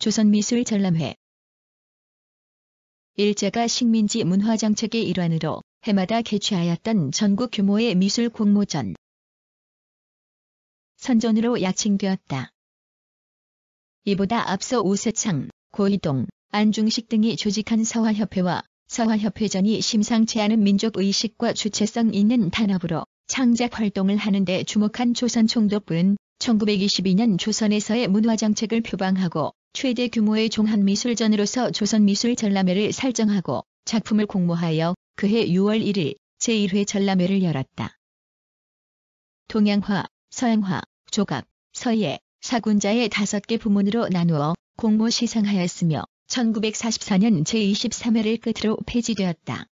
조선미술 전람회 일제가 식민지 문화정책의 일환으로 해마다 개최하였던 전국 규모의 미술 공모전. 선전으로 약칭되었다. 이보다 앞서 우세창 고이동, 안중식 등이 조직한 서화협회와 서화협회전이 심상치 않은 민족의식과 주체성 있는 단합으로 창작 활동을 하는데 주목한 조선 총독부는 1922년 조선에서의 문화정책을 표방하고 최대 규모의 종합미술전으로서 조선미술 전람회를 설정하고 작품을 공모하여 그해 6월 1일 제1회 전람회를 열었다. 동양화, 서양화, 조각, 서예, 사군자의 다섯 개 부문으로 나누어 공모 시상하였으며 1944년 제23회를 끝으로 폐지되었다.